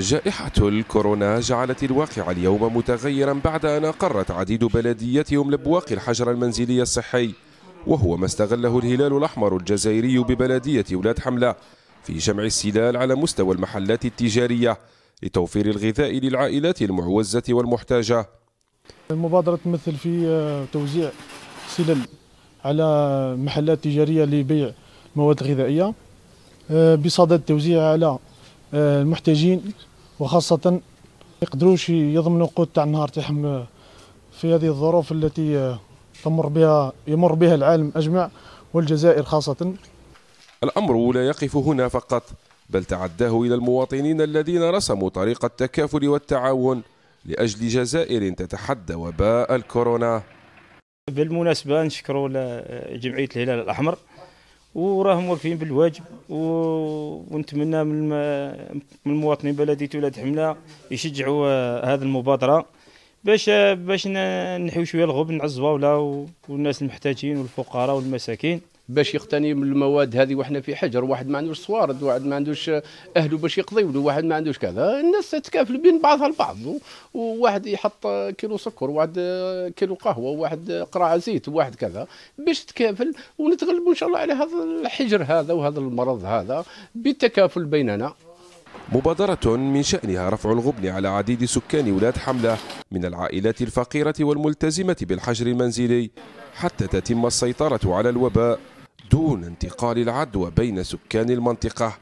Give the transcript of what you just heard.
جائحة الكورونا جعلت الواقع اليوم متغيرا بعد أن أقرت عديد بلدياتهم لبواقي الحجر المنزلي الصحي وهو ما استغله الهلال الأحمر الجزائري ببلدية ولاد حملة في جمع السلال على مستوى المحلات التجارية لتوفير الغذاء للعائلات المعوزة والمحتاجة المبادرة تمثل في آه، توزيع سلال على محلات تجارية لبيع مواد غذائية آه، بصدد توزيعها على آه، المحتاجين وخاصة ما يقدروش يضمنوا قوت تاع النهار تاعهم آه، في هذه الظروف التي آه، تمر بها يمر بها العالم أجمع والجزائر خاصة الأمر لا يقف هنا فقط بل تعداه إلى المواطنين الذين رسموا طريق التكافل والتعاون لأجل جزائر تتحدى وباء الكورونا بالمناسبة نشكر جمعية الهلال الأحمر وراهم واقفين بالواجب ونتمنى من المواطنين بلديه ولاد حمله يشجعوا هذه المبادره باش باش نحيو شويه الغبن على الزواوله والناس المحتاجين والفقراء والمساكين باش من المواد هذه وحنا في حجر واحد ما عندوش صوارد واحد ما عندوش اهله باش يقضيوا له واحد ما عندوش كذا الناس تتكافل بين بعضها البعض وواحد يحط كيلو سكر وواحد كيلو قهوه وواحد قرعه زيت وواحد كذا باش تكافل ونتغلبوا ان شاء الله على هذا الحجر هذا وهذا المرض هذا بالتكافل بيننا مبادرة من شأنها رفع الغبن على عديد سكان ولاد حملة من العائلات الفقيرة والملتزمة بالحجر المنزلي حتى تتم السيطرة على الوباء دون انتقال العدوى بين سكان المنطقة